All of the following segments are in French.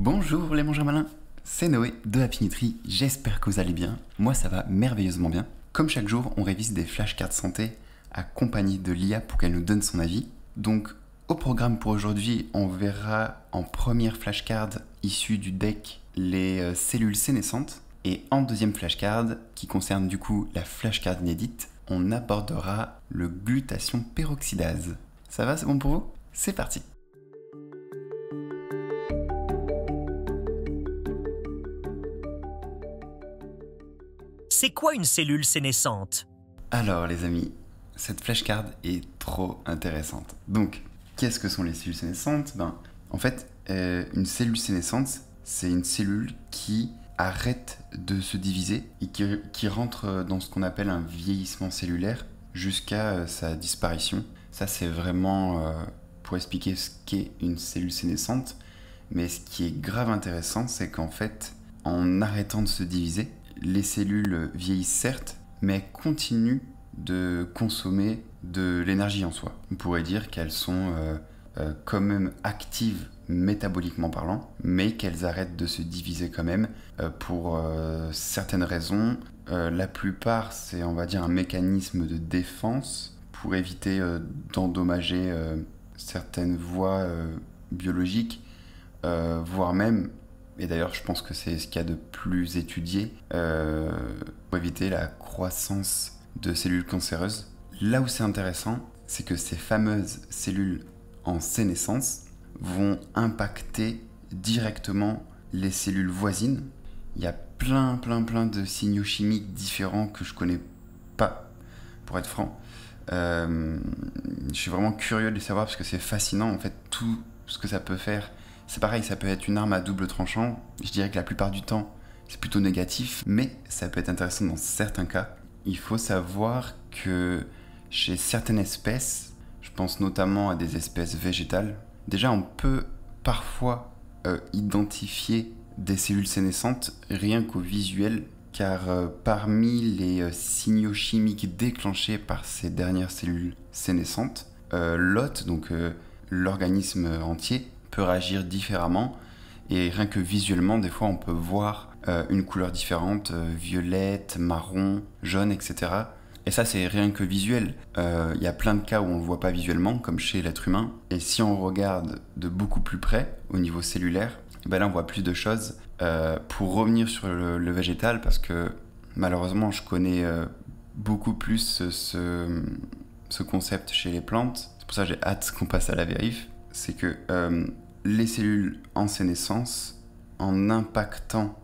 Bonjour les mangeurs malins, c'est Noé de la Nutri, j'espère que vous allez bien, moi ça va merveilleusement bien. Comme chaque jour, on révise des flashcards santé compagnie de l'IA pour qu'elle nous donne son avis. Donc au programme pour aujourd'hui, on verra en première flashcard issue du deck les euh, cellules sénescentes et en deuxième flashcard qui concerne du coup la flashcard inédite, on abordera le glutation peroxydase. Ça va, c'est bon pour vous C'est parti C'est quoi une cellule sénescente Alors les amis, cette flashcard est trop intéressante. Donc, qu'est-ce que sont les cellules sénescentes ben, En fait, euh, une cellule sénescente, c'est une cellule qui arrête de se diviser et qui, rentre dans ce qu'on appelle un vieillissement cellulaire jusqu'à euh, sa disparition. Ça, c'est vraiment euh, pour expliquer ce qu'est une cellule sénescente. Mais ce qui est grave intéressant, c'est qu'en fait, en arrêtant de se diviser, les cellules vieillissent certes, mais continuent de consommer de l'énergie en soi. On pourrait dire qu'elles sont euh, euh, quand même actives métaboliquement parlant, mais qu'elles arrêtent de se diviser quand même euh, pour certaines raisons. la plupart, c'est on va dire un mécanisme de défense pour éviter d'endommager certaines voies biologiques, voire même et d'ailleurs je pense que c'est ce qu'il y a de plus étudié, euh, pour éviter la croissance de cellules cancéreuses. Là où c'est intéressant, c'est que ces fameuses cellules en sénescence vont impacter directement les cellules voisines. Il y a plein, plein, plein de signaux chimiques différents que je connais pas, pour être franc. Euh, je suis vraiment curieux de les savoir parce que c'est fascinant en fait tout ce que ça peut faire c'est pareil, ça peut être une arme à double tranchant. Je dirais que la plupart du temps, c'est plutôt négatif, mais ça peut être intéressant dans certains cas. Il faut savoir que chez certaines espèces, je pense notamment à des espèces végétales, déjà on peut parfois euh, identifier des cellules sénescentes rien qu'au visuel, car euh, parmi les euh, signaux chimiques déclenchés par ces dernières cellules sénescentes, l'hôte, donc l'organisme entier, peut réagir différemment. Et rien que visuellement, des fois, on peut voir euh, une couleur différente, euh, violette, marron, jaune, etc. Et ça, c'est rien que visuel. Il euh, y a plein de cas où on ne le voit pas visuellement, comme chez l'être humain. Et si on regarde de beaucoup plus près, au niveau cellulaire, ben là, on voit plus de choses. pour revenir sur le, végétal, parce que malheureusement, je connais beaucoup plus ce, ce, concept chez les plantes. C'est pour ça que j'ai hâte qu'on passe à la vérif. C'est que les cellules en sénescence en impactant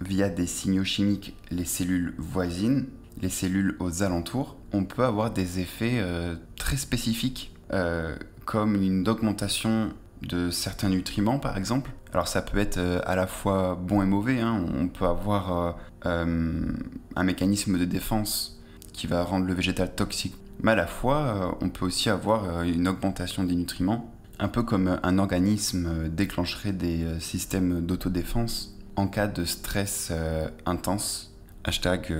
via des signaux chimiques les cellules voisines, les cellules aux alentours, on peut avoir des effets euh, très spécifiques euh, comme une augmentation de certains nutriments par exemple. Alors ça peut être euh, à la fois bon et mauvais, hein. on peut avoir un mécanisme de défense qui va rendre le végétal toxique, mais à la fois on peut aussi avoir une augmentation des nutriments un peu comme un organisme euh, déclencherait des euh, systèmes d'autodéfense en cas de stress euh, intense. Hashtag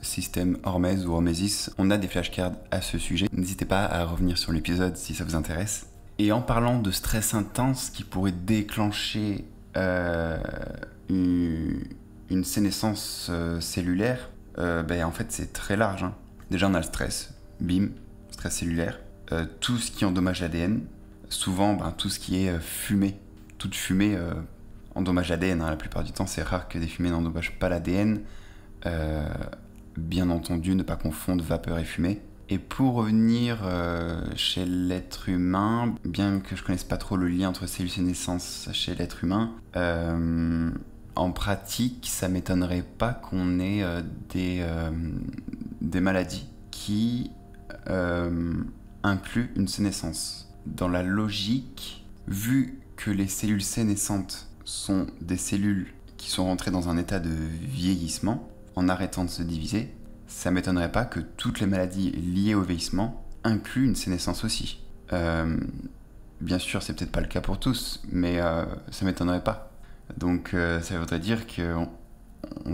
système Hormez ou Hormesis, on a des flashcards à ce sujet. N'hésitez pas à revenir sur l'épisode si ça vous intéresse. Et en parlant de stress intense qui pourrait déclencher une sénescence cellulaire, ben, en fait c'est très large. Hein. Déjà on a le stress, bim, stress cellulaire, tout ce qui endommage l'ADN, souvent ben, tout ce qui est euh, fumée, toute fumée euh, endommage l'ADN. Hein, la plupart du temps, c'est rare que des fumées n'endommagent pas l'ADN. Euh, bien entendu, ne pas confondre vapeur et fumée. Et pour revenir chez l'être humain, bien que je connaisse pas trop le lien entre cellules et chez l'être humain, en pratique, ça m'étonnerait pas qu'on ait des, des maladies qui incluent une sénescence dans la logique, vu que les cellules sénescentes sont des cellules qui sont rentrées dans un état de vieillissement, en arrêtant de se diviser, ça m'étonnerait pas que toutes les maladies liées au vieillissement incluent une sénescence aussi. Euh, bien sûr, c'est peut-être pas le cas pour tous, mais ça euh, ça m'étonnerait pas. Donc euh, ça voudrait dire qu'on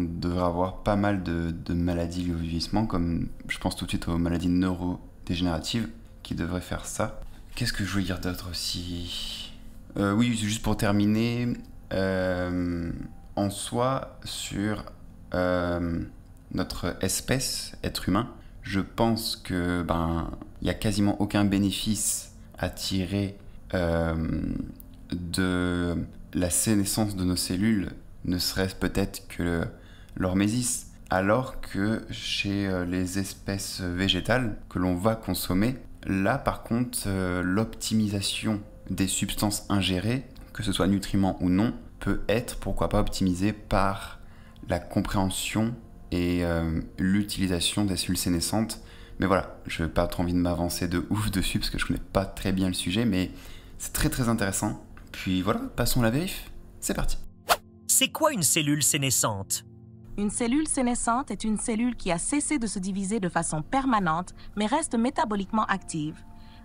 devrait avoir pas mal de, maladies liées au vieillissement, comme je pense tout de suite aux maladies neurodégénératives qui devraient faire ça. Qu'est-ce que je veux dire d'autre aussi euh, Oui, juste pour terminer, euh, en soi, sur euh, notre espèce, être humain, je pense que ben il y a quasiment aucun bénéfice à tirer de la sénescence de nos cellules, ne serait-ce peut-être que l'hormésis alors que chez les espèces végétales que l'on va consommer, Là, par contre, euh, l'optimisation des substances ingérées, que ce soit nutriments ou non, peut être, pourquoi pas, optimisée par la compréhension et euh, l'utilisation des cellules sénescentes. Mais voilà, je n'ai pas trop envie de m'avancer de ouf dessus parce que je connais pas très bien le sujet, mais c'est très très intéressant. Puis voilà, passons à la vérif. C'est parti. C'est quoi une cellule sénescente une cellule sénescente est une cellule qui a cessé de se diviser de façon permanente mais reste métaboliquement active.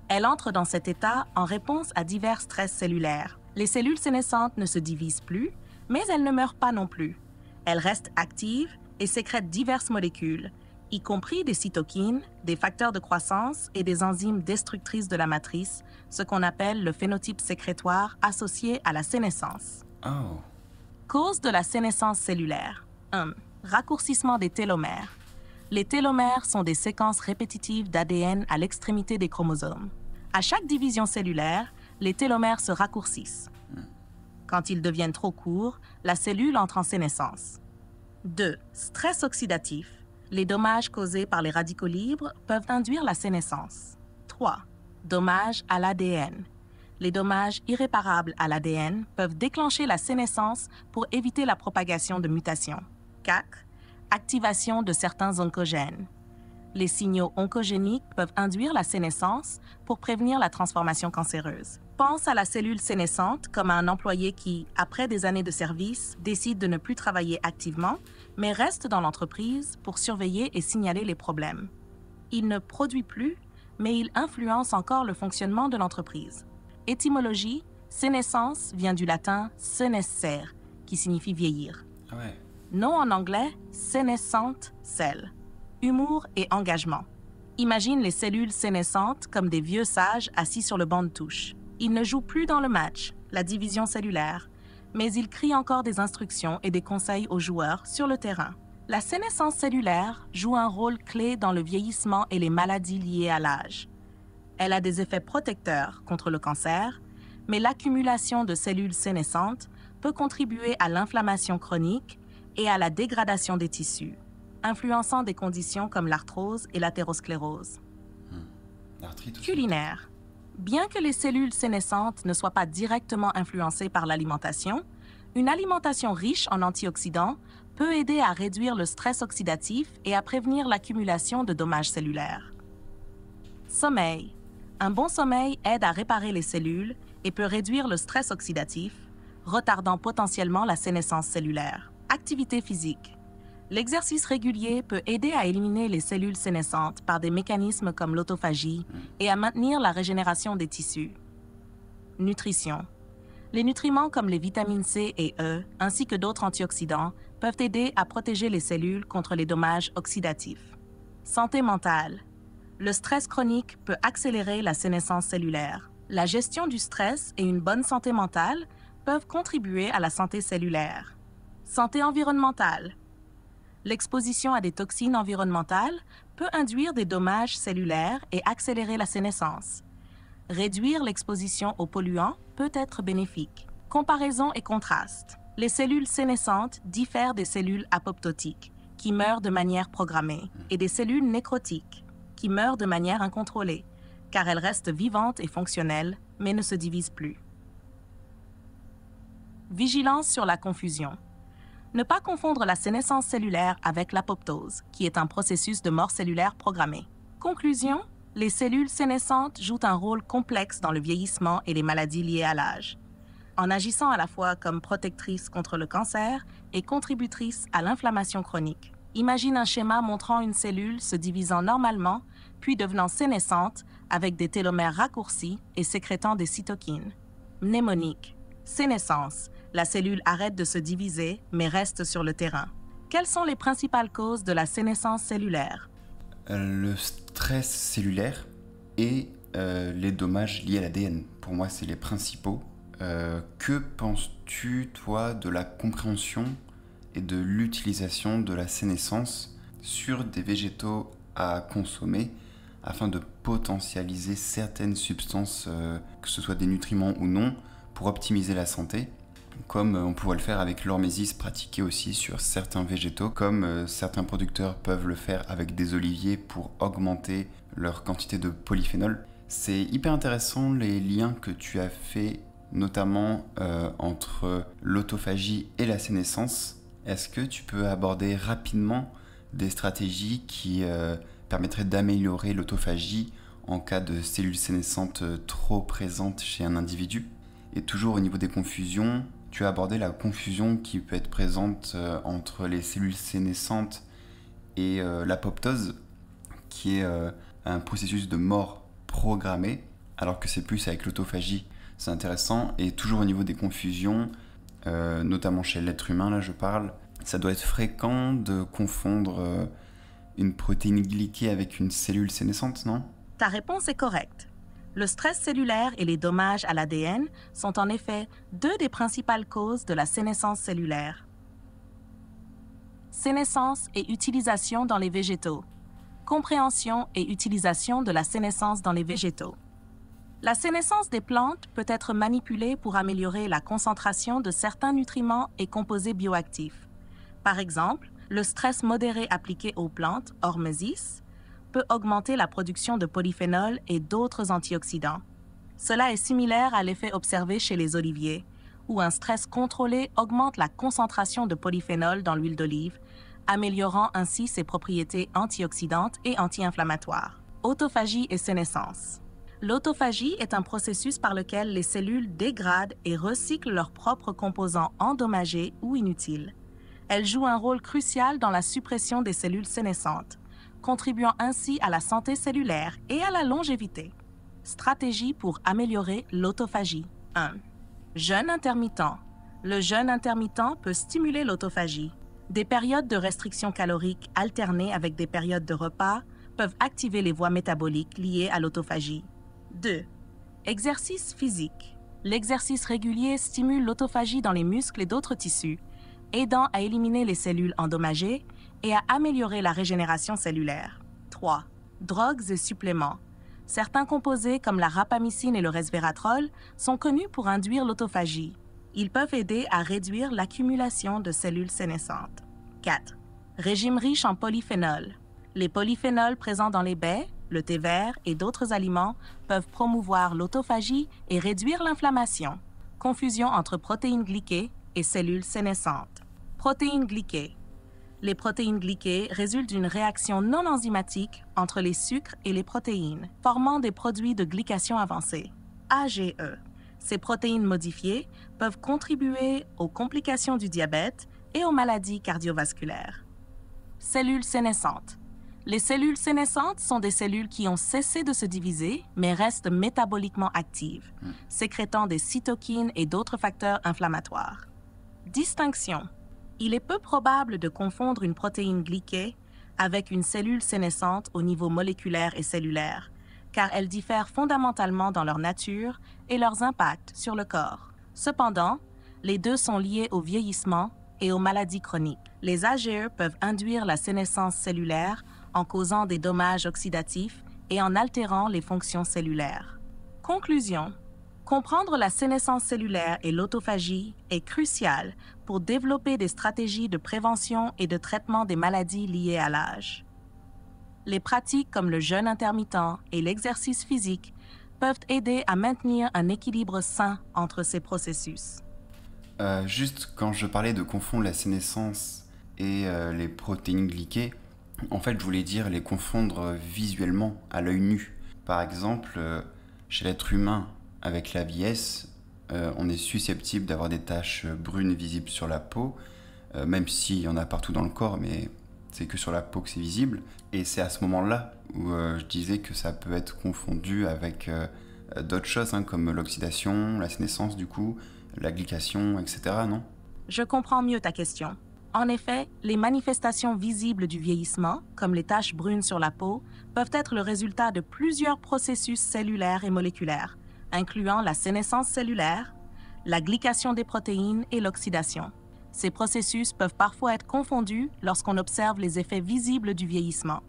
Elle entre dans cet état en réponse à divers stress cellulaires. Les cellules sénescentes ne se divisent plus, mais elles ne meurent pas non plus. Elles restent actives et sécrètent diverses molécules, y compris des cytokines, des facteurs de croissance et des enzymes destructrices de la matrice, ce qu'on appelle le phénotype sécrétoire associé à la sénescence. Oh. Cause de la sénescence cellulaire. 1. Raccourcissement des télomères. Les télomères sont des séquences répétitives d'ADN à l'extrémité des chromosomes. À chaque division cellulaire, les télomères se raccourcissent. Quand ils deviennent trop courts, la cellule entre en sénescence. 2. Stress oxydatif. Les dommages causés par les radicaux libres peuvent induire la sénescence. 3. Dommages à l'ADN. Les dommages irréparables à l'ADN peuvent déclencher la sénescence pour éviter la propagation de mutations. CAC, activation de certains oncogènes. Les signaux oncogéniques peuvent induire la sénescence pour prévenir la transformation cancéreuse. Pense à la cellule sénescente comme à un employé qui, après des années de service, décide de ne plus travailler activement, mais reste dans l'entreprise pour surveiller et signaler les problèmes. Il ne produit plus, mais il influence encore le fonctionnement de l'entreprise. Étymologie, sénescence vient du latin senescere, qui signifie vieillir. Ah Nom en anglais, sénescente celle. Humour et engagement. Imagine les cellules sénescentes comme des vieux sages assis sur le banc de touche. Ils ne jouent plus dans le match, la division cellulaire, mais ils crient encore des instructions et des conseils aux joueurs sur le terrain. La sénescence cellulaire joue un rôle clé dans le vieillissement et les maladies liées à l'âge. Elle a des effets protecteurs contre le cancer, mais l'accumulation de cellules sénescentes peut contribuer à l'inflammation chronique et à la dégradation des tissus, influençant des conditions comme l'arthrose et l'athérosclérose. Hmm. Culinaire. Bien que les cellules sénescentes ne soient pas directement influencées par l'alimentation, une alimentation riche en antioxydants peut aider à réduire le stress oxydatif et à prévenir l'accumulation de dommages cellulaires. Sommeil. Un bon sommeil aide à réparer les cellules et peut réduire le stress oxydatif, retardant potentiellement la sénescence cellulaire. Activité physique. L'exercice régulier peut aider à éliminer les cellules sénescentes par des mécanismes comme l'autophagie et à maintenir la régénération des tissus. Nutrition. Les nutriments comme les vitamines C et E, ainsi que d'autres antioxydants, peuvent aider à protéger les cellules contre les dommages oxydatifs. Santé mentale. Le stress chronique peut accélérer la sénescence cellulaire. La gestion du stress et une bonne santé mentale peuvent contribuer à la santé cellulaire. Santé environnementale. L'exposition à des toxines environnementales peut induire des dommages cellulaires et accélérer la sénescence. Réduire l'exposition aux polluants peut être bénéfique. Comparaison et contraste. Les cellules sénescentes diffèrent des cellules apoptotiques, qui meurent de manière programmée, et des cellules nécrotiques, qui meurent de manière incontrôlée, car elles restent vivantes et fonctionnelles, mais ne se divisent plus. Vigilance sur la confusion. Ne pas confondre la sénescence cellulaire avec l'apoptose, qui est un processus de mort cellulaire programmé. Conclusion Les cellules sénescentes jouent un rôle complexe dans le vieillissement et les maladies liées à l'âge, en agissant à la fois comme protectrice contre le cancer et contributrice à l'inflammation chronique. Imagine un schéma montrant une cellule se divisant normalement, puis devenant sénescente avec des télomères raccourcis et sécrétant des cytokines. Mnémonique. Sénescence la cellule arrête de se diviser, mais reste sur le terrain. Quelles sont les principales causes de la sénescence cellulaire euh, Le stress cellulaire et euh, les dommages liés à l'ADN. Pour moi, c'est les principaux. Euh, que penses-tu, toi, de la compréhension et de l'utilisation de la sénescence sur des végétaux à consommer afin de potentialiser certaines substances, que ce soit des nutriments ou non, pour optimiser la santé comme euh, on pourrait le faire avec l'hormésis pratiqué aussi sur certains végétaux, comme euh, certains producteurs peuvent le faire avec des oliviers pour augmenter leur quantité de polyphénol. C'est hyper intéressant les liens que tu as fait notamment euh, entre l'autophagie et la sénescence. Est-ce que tu peux aborder rapidement des stratégies qui permettraient d'améliorer l'autophagie en cas de cellules sénescentes trop présentes chez un individu Et toujours au niveau des confusions, tu as abordé la confusion qui peut être présente euh, entre les cellules sénescentes et euh, l'apoptose, qui est euh, un processus de mort programmé, alors que c'est plus avec l'autophagie. C'est intéressant. Et toujours au niveau des confusions, notamment chez l'être humain, là je parle, ça doit être fréquent de confondre une protéine glyquée avec une cellule sénescente, non Ta réponse est correcte. Le stress cellulaire et les dommages à l'ADN sont en effet deux des principales causes de la sénescence cellulaire. Sénescence et utilisation dans les végétaux. Compréhension et utilisation de la sénescence dans les végétaux. La sénescence des plantes peut être manipulée pour améliorer la concentration de certains nutriments et composés bioactifs. Par exemple, le stress modéré appliqué aux plantes, hormesis, peut augmenter la production de polyphénol et d'autres antioxydants. Cela est similaire à l'effet observé chez les oliviers, où un stress contrôlé augmente la concentration de polyphénol dans l'huile d'olive, améliorant ainsi ses propriétés antioxydantes et anti-inflammatoires. Autophagie et sénescence. L'autophagie est un processus par lequel les cellules dégradent et recyclent leurs propres composants endommagés ou inutiles. Elle joue un rôle crucial dans la suppression des cellules sénescentes, contribuant ainsi à la santé cellulaire et à la longévité. Stratégie pour améliorer l'autophagie. 1. Jeûne intermittent. Le jeûne intermittent peut stimuler l'autophagie. Des périodes de restriction calorique alternées avec des périodes de repas peuvent activer les voies métaboliques liées à l'autophagie. 2. Exercice physique. L'exercice régulier stimule l'autophagie dans les muscles et d'autres tissus, aidant à éliminer les cellules endommagées et à améliorer la régénération cellulaire. 3. Drogues et suppléments. Certains composés comme la rapamycine et le resveratrol sont connus pour induire l'autophagie. Ils peuvent aider à réduire l'accumulation de cellules sénescentes. 4. Régime riche en polyphénols. Les polyphénols présents dans les baies, le thé vert et d'autres aliments peuvent promouvoir l'autophagie et réduire l'inflammation. Confusion entre protéines glyquées et cellules sénescentes. Protéines glyquées les protéines glyquées résultent d'une réaction non enzymatique entre les sucres et les protéines, formant des produits de glycation avancée, AGE. Ces protéines modifiées peuvent contribuer aux complications du diabète et aux maladies cardiovasculaires. Cellules sénescentes. Les cellules sénescentes sont des cellules qui ont cessé de se diviser mais restent métaboliquement actives, hmm. sécrétant des cytokines et d'autres facteurs inflammatoires. Distinction. Il est peu probable de confondre une protéine glyquée avec une cellule sénescente au niveau moléculaire et cellulaire, car elles diffèrent fondamentalement dans leur nature et leurs impacts sur le corps. Cependant, les deux sont liés au vieillissement et aux maladies chroniques. Les AGE peuvent induire la sénescence cellulaire en causant des dommages oxydatifs et en altérant les fonctions cellulaires. Conclusion Comprendre la sénescence cellulaire et l'autophagie est crucial pour développer des stratégies de prévention et de traitement des maladies liées à l'âge. Les pratiques comme le jeûne intermittent et l'exercice physique peuvent aider à maintenir un équilibre sain entre ces processus. Euh, juste quand je parlais de confondre la sénescence et euh, les protéines glyquées, en fait je voulais dire les confondre visuellement à l'œil nu. Par exemple, euh, chez l'être humain, avec la vieillesse, euh, on est susceptible d'avoir des taches brunes visibles sur la peau, euh, même s'il y en a partout dans le corps, mais c'est que sur la peau que c'est visible. Et c'est à ce moment-là où euh, je disais que ça peut être confondu avec d'autres choses, hein, comme l'oxydation, la sénescence du coup, l'aglication etc., non Je comprends mieux ta question. En effet, les manifestations visibles du vieillissement, comme les taches brunes sur la peau, peuvent être le résultat de plusieurs processus cellulaires et moléculaires, incluant la sénescence cellulaire, la glycation des protéines et l'oxydation. Ces processus peuvent parfois être confondus lorsqu'on observe les effets visibles du vieillissement.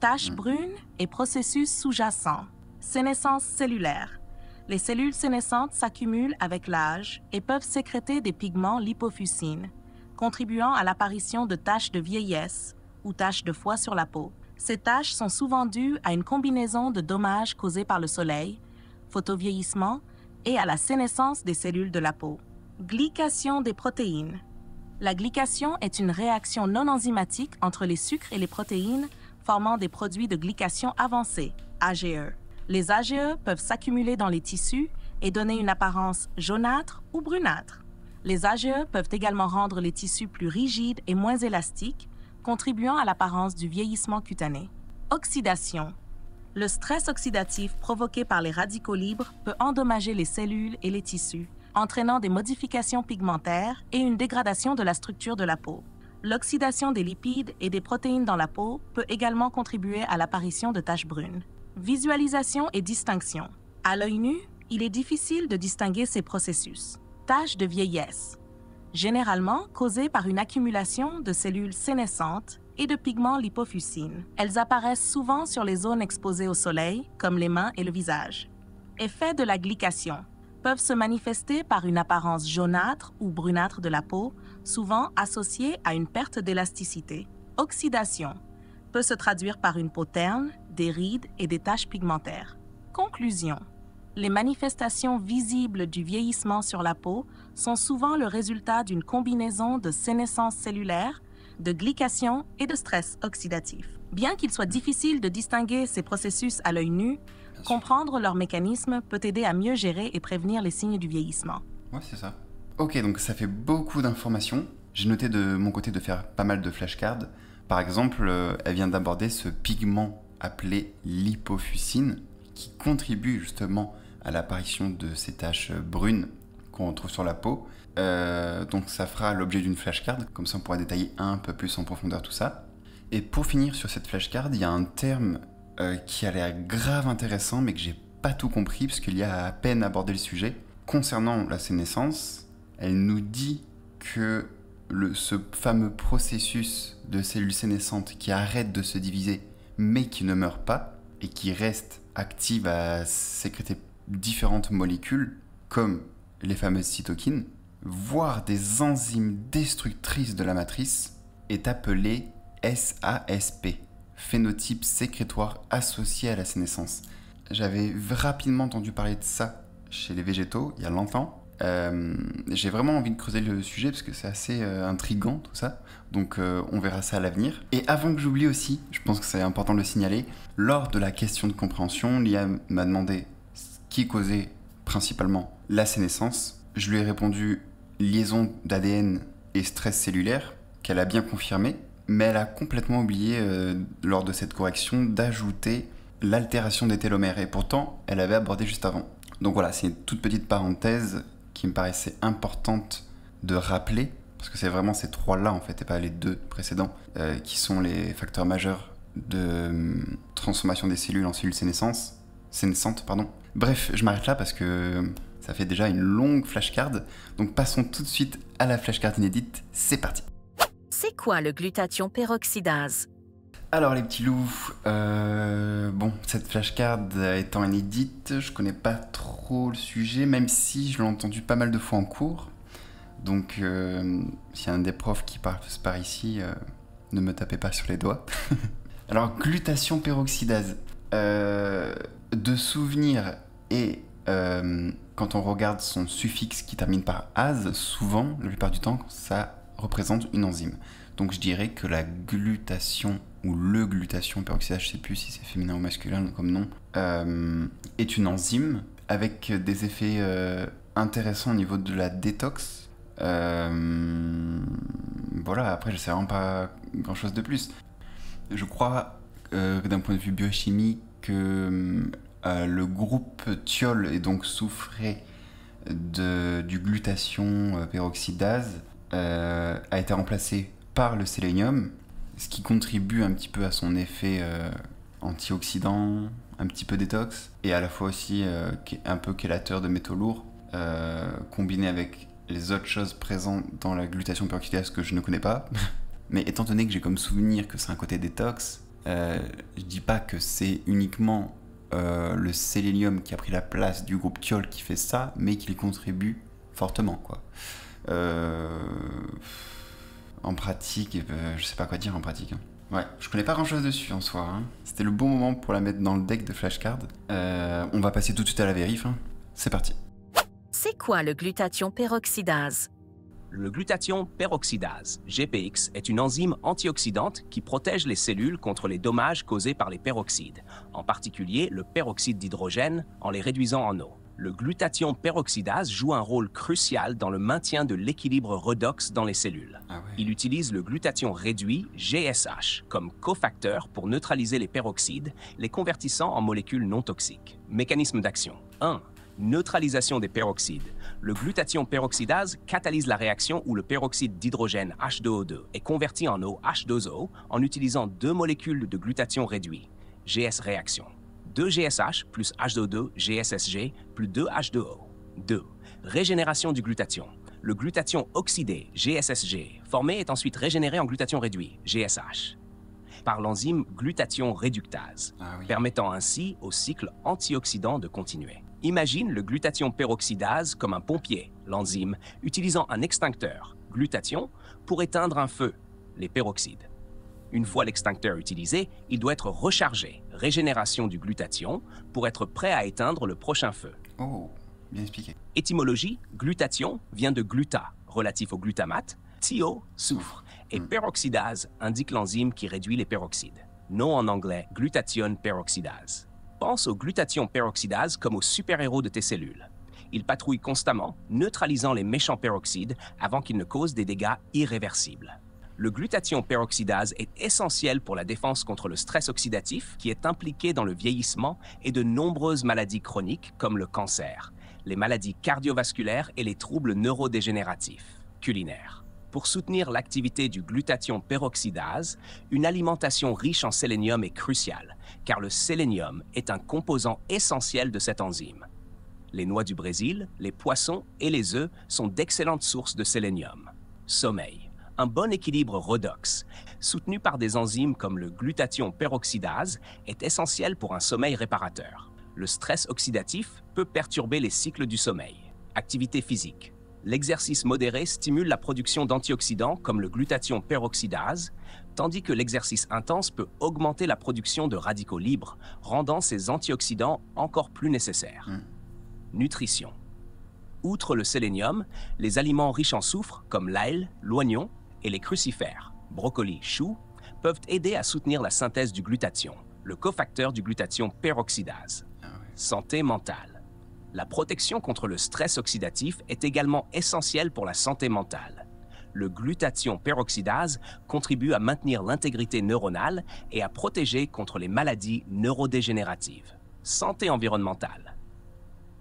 Taches mhm. brunes et processus sous-jacents. Sénescence cellulaire. Les cellules sénescentes s'accumulent avec l'âge et peuvent sécréter des pigments lipofuscines, contribuant à l'apparition de taches de vieillesse ou taches de foie sur la peau. Ces taches sont souvent dues à une combinaison de dommages causés par le soleil, photovieillissement et à la sénescence des cellules de la peau. Glycation des protéines. La glycation est une réaction non enzymatique entre les sucres et les protéines formant des produits de glycation avancée, AGE. Les AGE peuvent s'accumuler dans les tissus et donner une apparence jaunâtre ou brunâtre. Les AGE peuvent également rendre les tissus plus rigides et moins élastiques, contribuant à l'apparence du vieillissement cutané. Oxydation. Le stress oxydatif provoqué par les radicaux libres peut endommager les cellules et les tissus, entraînant des modifications pigmentaires et une dégradation de la structure de la peau. L'oxydation des lipides et des protéines dans la peau peut également contribuer à l'apparition de taches brunes. Visualisation et distinction. À l'œil nu, il est difficile de distinguer ces processus. Taches de vieillesse, généralement causées par une accumulation de cellules sénescentes et de pigments lipofuscines. Elles apparaissent souvent sur les zones exposées au soleil, comme les mains et le visage. Effets de la glycation peuvent se manifester par une apparence jaunâtre ou brunâtre de la peau, souvent associée à une perte d'élasticité. Oxydation peut se traduire par une peau terne, des rides et des taches pigmentaires. Conclusion les manifestations visibles du vieillissement sur la peau sont souvent le résultat d'une combinaison de sénescence cellulaire de glycation et de stress oxydatif. Bien qu'il soit difficile de distinguer ces processus à l'œil nu, comprendre leurs mécanismes peut aider à mieux gérer et prévenir les signes du vieillissement. Ouais, c'est ça. Ok, donc ça fait beaucoup d'informations. J'ai noté de mon côté de faire pas mal de flashcards. Par exemple, euh, elle vient d'aborder ce pigment appelé lipofuscine qui contribue justement à l'apparition de ces taches brunes qu'on retrouve sur la peau. Euh, donc ça fera l'objet d'une flashcard, comme ça on pourra détailler un peu plus en profondeur tout ça. Et pour finir sur cette flashcard, il y a un terme euh, qui a l'air grave intéressant mais que j'ai pas tout compris parce qu'il y a à peine abordé le sujet. Concernant la sénescence, elle nous dit que ce fameux processus de cellules sénescentes qui arrêtent de se diviser mais qui ne meurt pas et qui reste active à sécréter différentes molécules comme les fameuses cytokines, voire des enzymes destructrices de la matrice, est appelé SASP, phénotype sécrétoire associé à la sénescence. J'avais rapidement entendu parler de ça chez les végétaux il y a longtemps. Euh, j'ai vraiment envie de creuser le sujet parce que c'est assez euh, intriguant tout ça. Donc euh, on verra ça à l'avenir. Et avant que j'oublie aussi, je pense que c'est important de le signaler, lors de la question de compréhension, Liam m'a demandé ce qui causait principalement la sénescence. Je lui ai répondu liaison d'ADN et stress cellulaire, qu'elle a bien confirmé, mais elle a complètement oublié euh, lors de cette correction d'ajouter l'altération des télomères, et pourtant elle avait abordé juste avant. Donc voilà, c'est une toute petite parenthèse qui me paraissait importante de rappeler, parce que c'est vraiment ces trois-là en fait, et pas les deux précédents, euh, qui sont les facteurs majeurs de euh, transformation des cellules en cellules sénescentes, pardon. Bref, je m'arrête là parce que ça fait déjà une longue flashcard, donc passons tout de suite à la flashcard inédite, c'est parti C'est quoi le glutathion peroxydase alors les petits loups, euh, bon cette flashcard étant inédite, je connais pas trop le sujet, même si je l'ai entendu pas mal de fois en cours. Donc euh, s'il y a un des profs qui passe par ici, euh, ne me tapez pas sur les doigts. Alors glutathion peroxydase. de souvenir, et euh, quand on regarde son suffixe qui termine par as, souvent, la plupart du temps, ça représente une enzyme. Donc je dirais que la glutation ou le glutation (peroxydase) je sais plus si c'est féminin ou masculin comme nom, euh, est une enzyme avec des effets euh, intéressants au niveau de la détox. voilà, après je sais vraiment pas grand chose de plus. Je crois d'un point de vue biochimique... que euh, le groupe thiol est donc souffré de, du glutation euh, peroxydase euh, a été remplacé par le sélénium, ce qui contribue un petit peu à son effet euh, antioxydant, un petit peu détox, et à la fois aussi un peu chélateur de métaux lourds, combiné avec les autres choses présentes dans la glutation peroxydase que je ne connais pas. Mais étant donné que j'ai comme souvenir que c'est un côté détox, euh, je dis pas que c'est uniquement euh, le sélénium qui a pris la place du groupe thiol qui fait ça, mais qu'il contribue fortement. Quoi. Euh, en pratique, euh, je sais pas quoi dire en pratique. Hein. Ouais, je connais pas grand chose dessus en soi. Hein. C'était le bon moment pour la mettre dans le deck de flashcard. on va passer tout de suite à la vérif. Hein. C'est parti. C'est quoi le glutathion peroxydase le glutathion peroxydase, GPX, est une enzyme antioxydante qui protège les cellules contre les dommages causés par les peroxydes, en particulier le peroxyde d'hydrogène, en les réduisant en eau. Le glutathion peroxydase joue un rôle crucial dans le maintien de l'équilibre redox dans les cellules. Ah Il utilise le glutathion réduit, GSH, comme cofacteur pour neutraliser les peroxydes, les convertissant en molécules non toxiques. Mécanisme d'action 1. Neutralisation des peroxydes le glutathion peroxydase catalyse la réaction où le peroxyde d'hydrogène H2O2 est converti en eau H2O en utilisant deux molécules de glutathion réduit, GS réaction. 2GSH plus H2O2 GSSG plus 2H2O. 2. Régénération du glutathion. Le glutathion oxydé GSSG formé est ensuite régénéré en glutathion réduit GSH par l'enzyme glutathion réductase, ah permettant ainsi au cycle antioxydant de continuer. Imagine le glutathion peroxydase comme un pompier, l'enzyme, utilisant un extincteur, glutathion, pour éteindre un feu, les peroxydes. Une fois l'extincteur utilisé, il doit être rechargé, régénération du glutathion, pour être prêt à éteindre le prochain feu. Oh, bien expliqué. Étymologie, glutathion vient de gluta, relatif au glutamate, thio, soufre, et hmm. peroxydase indique l'enzyme qui réduit les peroxydes. Non en anglais, glutathione peroxydase pense au glutathion peroxydase comme aux super-héros de tes cellules. Il patrouille constamment, neutralisant les méchants peroxydes avant qu'ils ne causent des dégâts irréversibles. Le glutathion peroxydase est essentiel pour la défense contre le stress oxydatif qui est impliqué dans le vieillissement et de nombreuses maladies chroniques comme le cancer, les maladies cardiovasculaires et les troubles neurodégénératifs culinaires pour soutenir l'activité du glutathion peroxydase, une alimentation riche en sélénium est cruciale, car le sélénium est un composant essentiel de cette enzyme. Les noix du Brésil, les poissons et les œufs sont d'excellentes sources de sélénium. Sommeil. Un bon équilibre redox, soutenu par des enzymes comme le glutathion peroxydase, est essentiel pour un sommeil réparateur. Le stress oxydatif peut perturber les cycles du sommeil. Activité physique l'exercice modéré stimule la production d'antioxydants comme le glutathion peroxydase, tandis que l'exercice intense peut augmenter la production de radicaux libres, rendant ces antioxydants encore plus nécessaires. Hmm. Nutrition. Outre le sélénium, les aliments riches en soufre, comme l'ail, l'oignon et les crucifères, brocoli, choux, peuvent aider à soutenir la synthèse du glutathion, le cofacteur du glutathion peroxydase. Ah Santé mentale. La protection contre le stress oxydatif est également essentielle pour la santé mentale. Le glutathion peroxydase contribue à maintenir l'intégrité neuronale et à protéger contre les maladies neurodégénératives. Santé environnementale.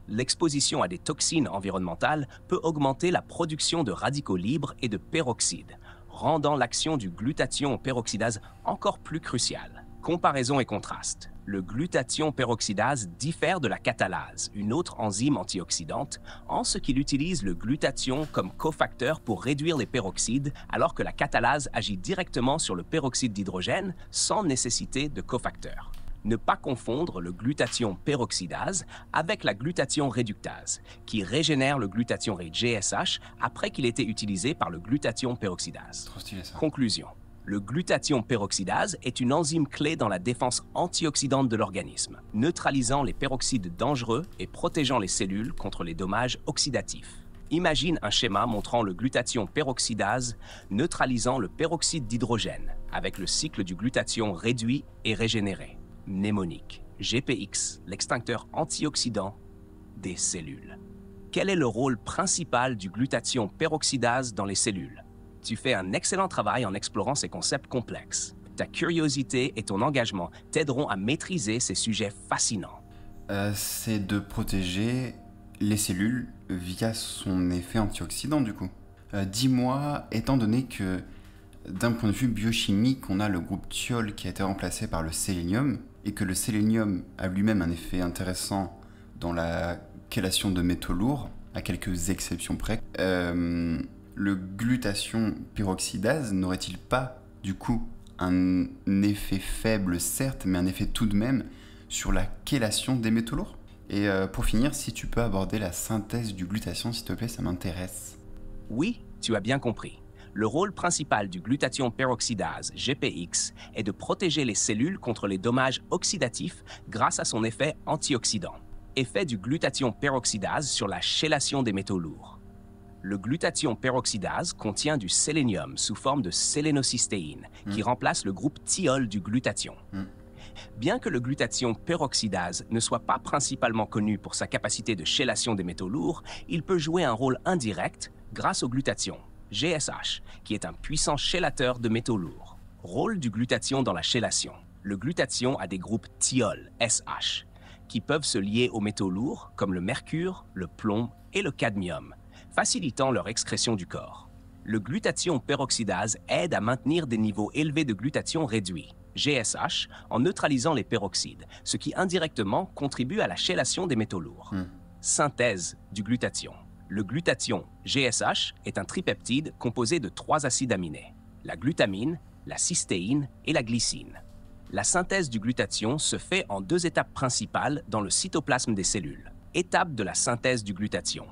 L'exposition à des toxines environnementales peut augmenter la production de radicaux libres et de peroxydes, rendant l'action du glutathion peroxydase encore plus cruciale. Comparaison et contraste le glutathion peroxydase diffère de la catalase, une autre enzyme antioxydante, en ce qu'il utilise le glutathion comme cofacteur pour réduire les peroxydes, alors que la catalase agit directement sur le peroxyde d'hydrogène sans nécessité de cofacteur. Ne pas confondre le glutathion peroxydase avec la glutathion réductase, qui régénère le glutathion GSH après qu'il ait été utilisé par le glutathion peroxydase. Conclusion. Le glutathion peroxydase est une enzyme clé dans la défense antioxydante de l'organisme, neutralisant les peroxydes dangereux et protégeant les cellules contre les dommages oxydatifs. Imagine un schéma montrant le glutathion peroxydase neutralisant le peroxyde d'hydrogène, avec le cycle du glutathion réduit et régénéré. Mnémonique, GPX, l'extincteur antioxydant des cellules. Quel est le rôle principal du glutathion peroxydase dans les cellules tu fais un excellent travail en explorant ces concepts complexes. Ta curiosité et ton engagement t'aideront à maîtriser ces sujets fascinants. Euh, c'est de protéger les cellules via son effet antioxydant du coup. Euh, dis-moi, étant donné que d'un point de vue biochimique, on a le groupe thiol qui a été remplacé par le sélénium, et que le sélénium a lui-même un effet intéressant dans la chélation de métaux lourds, à quelques exceptions près, euh, le glutathion peroxydase n'aurait-il pas, du coup, un effet faible, certes, mais un effet tout de même sur la chélation des métaux lourds Et euh, pour finir, si tu peux aborder la synthèse du glutathion, s'il te plaît, ça m'intéresse. Oui, tu as bien compris. Le rôle principal du glutathion peroxydase, GPX, est de protéger les cellules contre les dommages oxydatifs grâce à son effet antioxydant. Effet du glutathion peroxydase sur la chélation des métaux lourds le glutathion peroxydase contient du sélénium sous forme de sélénocystéine, hmm. qui remplace le groupe thiol du glutathion. Hmm. Bien que le glutathion peroxydase ne soit pas principalement connu pour sa capacité de chélation des métaux lourds, il peut jouer un rôle indirect grâce au glutathion, GSH, qui est un puissant chélateur de métaux lourds. Rôle du glutathion dans la chélation. Le glutathion a des groupes thiol, SH, qui peuvent se lier aux métaux lourds comme le mercure, le plomb et le cadmium, facilitant leur excrétion du corps. Le glutathion peroxydase aide à maintenir des niveaux élevés de glutathion réduit GSH, en neutralisant les peroxydes, ce qui indirectement contribue à la chélation des métaux lourds. Hmm. Synthèse du glutathion. Le glutathion GSH est un tripeptide composé de trois acides aminés, la glutamine, la cystéine et la glycine. La synthèse du glutathion se fait en deux étapes principales dans le cytoplasme des cellules. Étape de la synthèse du glutathion.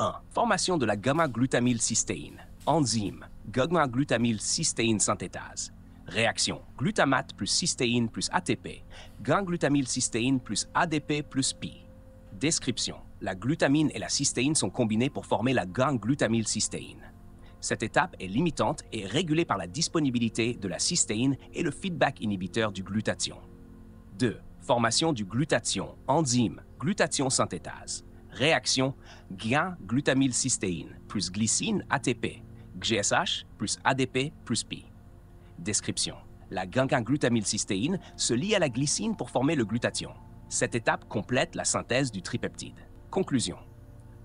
1. Formation de la gamma-glutamylcystéine, enzyme gamma-glutamylcystéine synthétase. Réaction glutamate plus cystéine plus ATP, gamma-glutamylcystéine plus ADP plus pi. Description la glutamine et la cystéine sont combinées pour former la gamma-glutamylcystéine. Cette étape est limitante et régulée par la disponibilité de la cystéine et le feedback inhibiteur du glutathion. 2. Formation du glutathion, enzyme, glutathion synthétase réaction glutamyl glutamylcystéine plus glycine ATP, GSH plus ADP plus pi. Description. La glutamyl glutamylcystéine se lie à la glycine pour former le glutathion. Cette étape complète la synthèse du tripeptide. Conclusion.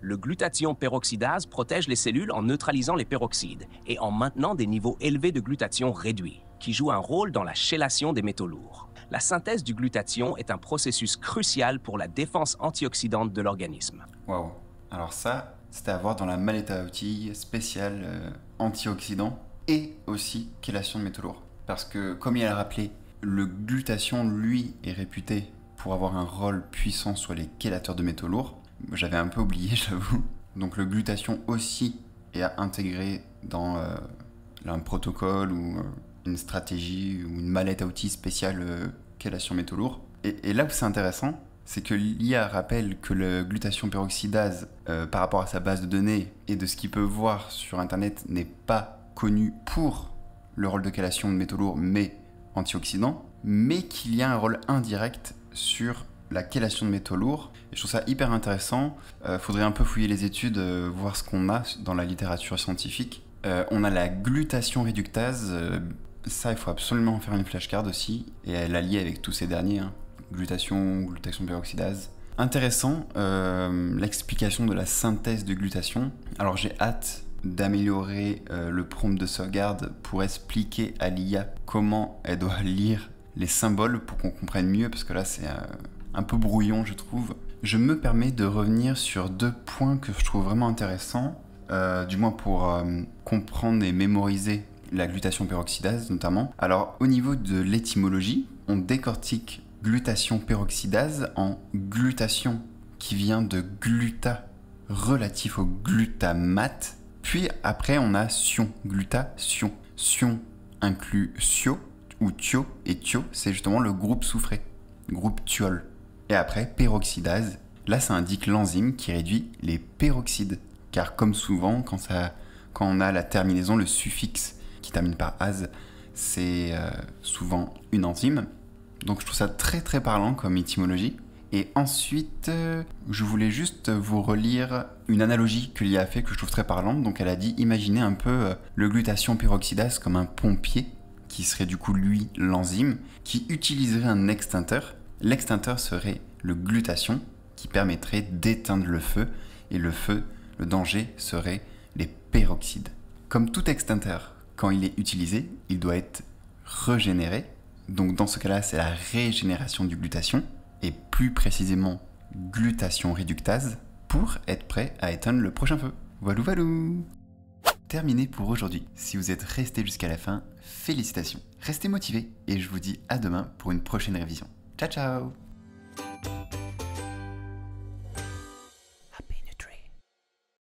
Le glutathion peroxydase protège les cellules en neutralisant les peroxydes et en maintenant des niveaux élevés de glutathion réduits qui joue un rôle dans la chélation des métaux lourds. La synthèse du glutathion est un processus crucial pour la défense antioxydante de l'organisme. Waouh, alors ça, c'était à voir dans la mallette à spéciale euh, antioxydant et aussi chélation de métaux lourds. Parce que, comme il a rappelé, le glutathion, lui, est réputé pour avoir un rôle puissant sur les chélateurs de métaux lourds. J'avais un peu oublié, j'avoue. Donc le glutathion aussi est à intégrer dans euh, un protocole ou euh, une stratégie ou une mallette à outils spéciale euh, qu'elle métaux lourds. Et, là où c'est intéressant, c'est que l'IA rappelle que le glutation peroxydase, euh, par rapport à sa base de données et de ce qu'il peut voir sur Internet, n'est pas connu pour le rôle de chélation de métaux lourds, mais antioxydant, mais qu'il y a un rôle indirect sur la chélation de métaux lourds. Et je trouve ça hyper intéressant. Euh, faudrait un peu fouiller les études, euh, voir ce qu'on a dans la littérature scientifique. on a la glutation réductase, ça, il faut absolument faire une flashcard aussi, et elle lié avec tous ces derniers, hein. glutation, glutation peroxydase. Intéressant, euh, l'explication de la synthèse de glutation. Alors j'ai hâte d'améliorer euh, le prompt de sauvegarde pour expliquer à l'IA comment elle doit lire les symboles pour qu'on comprenne mieux, parce que là c'est euh, un peu brouillon je trouve. Je me permets de revenir sur deux points que je trouve vraiment intéressants, du moins pour comprendre et mémoriser la glutation peroxydase notamment. Alors au niveau de l'étymologie, on décortique glutation peroxydase en glutation qui vient de gluta relatif au glutamate, puis après on a sion, glutation. Sion inclut sio ou tio, et thio c'est justement le groupe soufré, groupe thiol. Et après peroxydase, là ça indique l'enzyme qui réduit les peroxydes car comme souvent quand ça quand on a la terminaison, le suffixe qui termine par AS, c'est euh, souvent une enzyme. Donc je trouve ça très très parlant comme étymologie. Et ensuite, euh, je voulais juste vous relire une analogie que l'IA a fait que je trouve très parlante. Donc elle a dit imaginez un peu euh, le glutation peroxydase comme un pompier qui serait du coup lui l'enzyme qui utiliserait un extincteur. L'extincteur serait le glutation qui permettrait d'éteindre le feu et le feu, le danger serait les peroxydes. Comme tout extincteur quand il est utilisé, il doit être régénéré. Donc dans ce cas-là, c'est la régénération du glutation, et plus précisément glutation réductase, pour être prêt à éteindre le prochain feu. Valou valou Terminé pour aujourd'hui. Si vous êtes resté jusqu'à la fin, félicitations. Restez motivés et je vous dis à demain pour une prochaine révision. Ciao ciao